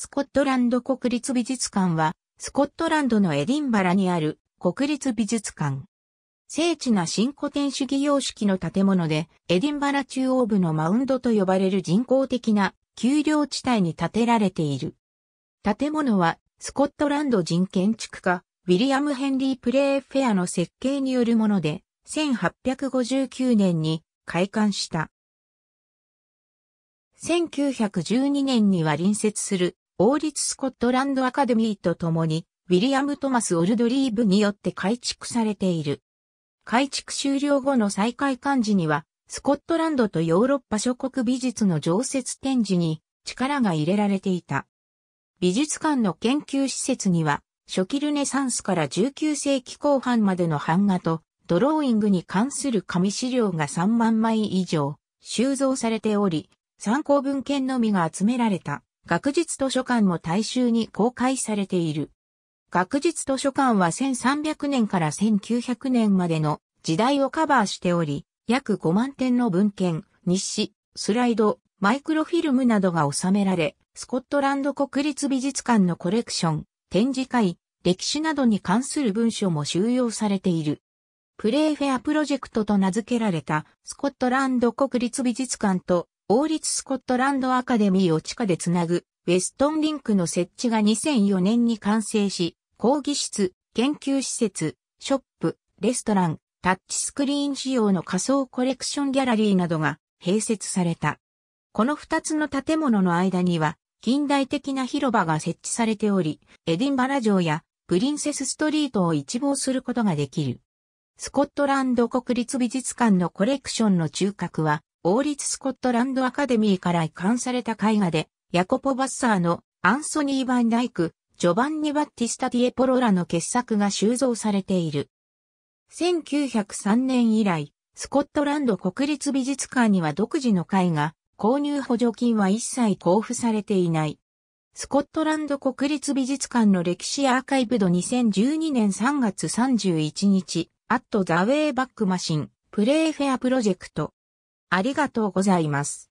スコットランド国立美術館は、スコットランドのエディンバラにある国立美術館。精緻な新古典主義様式の建物で、エディンバラ中央部のマウンドと呼ばれる人工的な丘陵地帯に建てられている。建物は、スコットランド人建築家、ウィリアム・ヘンリー・プレーフェアの設計によるもので、1859年に開館した。1912年には隣接する王立スコットランドアカデミーと共に、ウィリアム・トマス・オルドリーブによって改築されている。改築終了後の再開幹事には、スコットランドとヨーロッパ諸国美術の常設展示に力が入れられていた。美術館の研究施設には、初期ルネサンスから19世紀後半までの版画と、ドローイングに関する紙資料が3万枚以上収蔵されており、参考文献のみが集められた。学術図書館も大衆に公開されている。学術図書館は1300年から1900年までの時代をカバーしており、約5万点の文献、日誌、スライド、マイクロフィルムなどが収められ、スコットランド国立美術館のコレクション、展示会、歴史などに関する文書も収容されている。プレイフェアプロジェクトと名付けられたスコットランド国立美術館と王立スコットランドアカデミーを地下でつなぐウェストンリンクの設置が2004年に完成し、講義室、研究施設、ショップ、レストラン、タッチスクリーン仕様の仮想コレクションギャラリーなどが併設された。この二つの建物の間には近代的な広場が設置されており、エディンバラ城やプリンセスストリートを一望することができる。スコットランド国立美術館のコレクションの中核は王立スコットランドアカデミーから移管された絵画で、ヤコポ・バッサーのアンソニー・バンダイク、ジョバンニ・バッティスタ・ディエポロラの傑作が収蔵されている。1903年以来、スコットランド国立美術館には独自の絵画、購入補助金は一切交付されていない。スコットランド国立美術館の歴史アーカイブド2012年3月31日、アット・ザ・ウェイ・バック・マシン、プレイ・フェア・プロジェクト、ありがとうございます。